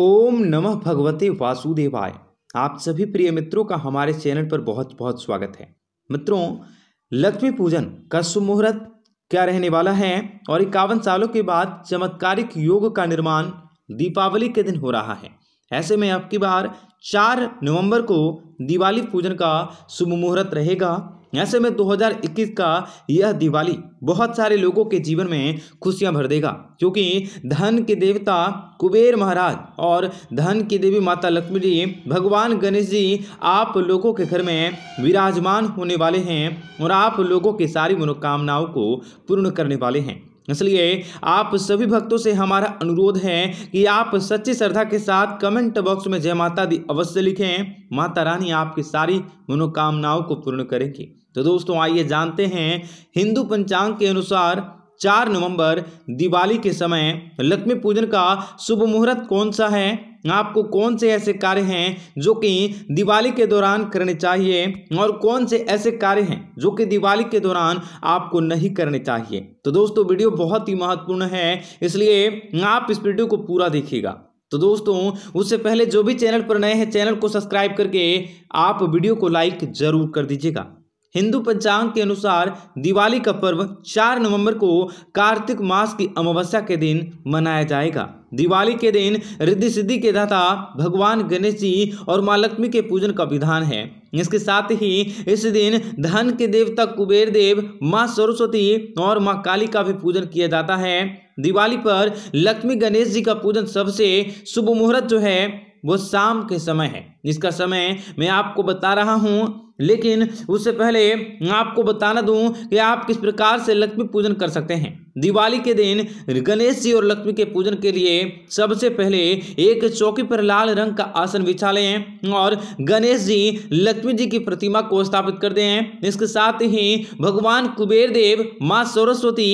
ओम नमः भगवते वासुदेवाय आप सभी प्रिय मित्रों का हमारे चैनल पर बहुत बहुत स्वागत है मित्रों लक्ष्मी पूजन का शुभ मुहूर्त क्या रहने वाला है और इक्यावन सालों के बाद चमत्कारिक योग का निर्माण दीपावली के दिन हो रहा है ऐसे में आपकी बार चार नवंबर को दिवाली पूजन का शुभ मुहूर्त रहेगा ऐसे में 2021 का यह दिवाली बहुत सारे लोगों के जीवन में खुशियां भर देगा क्योंकि धन के देवता कुबेर महाराज और धन की देवी माता लक्ष्मी जी भगवान गणेश जी आप लोगों के घर में विराजमान होने वाले हैं और आप लोगों की सारी मनोकामनाओं को पूर्ण करने वाले हैं इसलिए आप सभी भक्तों से हमारा अनुरोध है कि आप सच्ची श्रद्धा के साथ कमेंट बॉक्स में जय माता दी अवश्य लिखें माता रानी आपकी सारी मनोकामनाओं को पूर्ण करेंगी तो दोस्तों आइए जानते हैं हिंदू पंचांग के अनुसार चार नवंबर दिवाली के समय लक्ष्मी पूजन का शुभ मुहूर्त कौन सा है आपको कौन से ऐसे कार्य हैं जो कि दिवाली के दौरान करने चाहिए और कौन से ऐसे कार्य हैं जो कि दिवाली के दौरान आपको नहीं करने चाहिए तो दोस्तों वीडियो बहुत ही महत्वपूर्ण है इसलिए आप इस वीडियो को पूरा देखिएगा तो दोस्तों उससे पहले जो भी चैनल पर नए हैं चैनल को सब्सक्राइब करके आप वीडियो को लाइक जरूर कर दीजिएगा हिंदू पंचांग के अनुसार दिवाली का पर्व 4 नवंबर को कार्तिक मास की अमावस्या के दिन मनाया जाएगा दिवाली के दिन रिद्धि सिद्धि के दाता भगवान गणेश जी और माँ लक्ष्मी के पूजन का विधान है इसके साथ ही इस दिन धन के देवता कुबेर देव माँ सरस्वती और माँ काली का भी पूजन किया जाता है दिवाली पर लक्ष्मी गणेश जी का पूजन सबसे शुभ मुहूर्त जो है वो शाम के समय है जिसका समय मैं आपको बता रहा हूँ लेकिन उससे पहले आपको बताना दूं कि आप किस प्रकार से लक्ष्मी पूजन कर सकते हैं दिवाली के दिन गणेश जी और लक्ष्मी के पूजन के लिए सबसे पहले एक चौकी पर लाल रंग का आसन बिछा लें और गणेश जी लक्ष्मी जी की प्रतिमा को स्थापित कर दें इसके साथ ही भगवान कुबेर देव माँ सरस्वती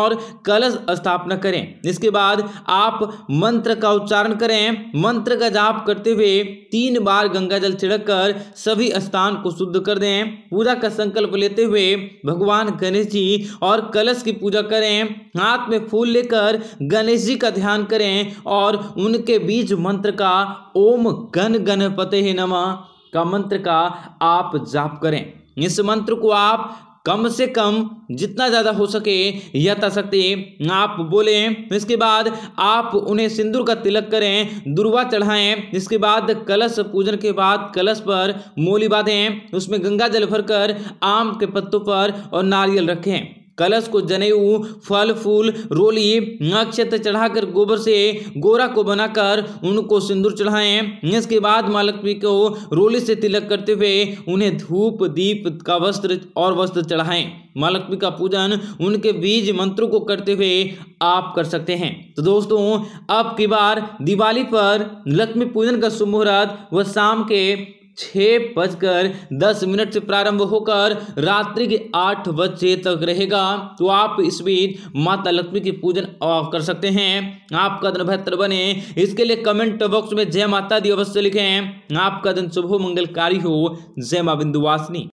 और कलश स्थापना करें इसके बाद आप मंत्र का उच्चारण करें मंत्र का जाप करते हुए तीन बार बार गंगा जल छिड़क कर सभी स्थान को शुद्ध कर दें पूजा का संकल्प लेते हुए भगवान गणेश जी और कलश की पूजा करें हाथ में फूल लेकर गणेश जी का ध्यान करें और उनके बीच मंत्र का ओम गण गणपते नमः का मंत्र का आप जाप करें इस मंत्र को आप कम से कम जितना ज़्यादा हो सके तक सकते आप बोले इसके बाद आप उन्हें सिंदूर का तिलक करें दुर्वा चढ़ाएं इसके बाद कलश पूजन के बाद कलश पर मोली बांधें उसमें गंगा जल भरकर आम के पत्तों पर और नारियल रखें कलश को जनेऊ फल फूल रोली नक्षत्र चढ़ाकर गोबर से गोरा को बनाकर उनको सिंदूर चढ़ाएं इसके बाद माँ लक्ष्मी को रोली से तिलक करते हुए उन्हें धूप दीप का वस्त्र और वस्त्र चढ़ाएं माँ का पूजन उनके बीज मंत्रों को करते हुए आप कर सकते हैं तो दोस्तों अब की बार दिवाली पर लक्ष्मी पूजन का शुभ मुहूर्त व शाम के छः बजकर दस मिनट से प्रारंभ होकर रात्रि के आठ बजे तक रहेगा तो आप इस बीच माता लक्ष्मी की पूजन कर सकते हैं आपका दिन बेहतर बने इसके लिए कमेंट बॉक्स में जय माता दी अवश्य लिखें आपका दिन शुभ मंगलकारी हो जय माँ बिंदुवासिनी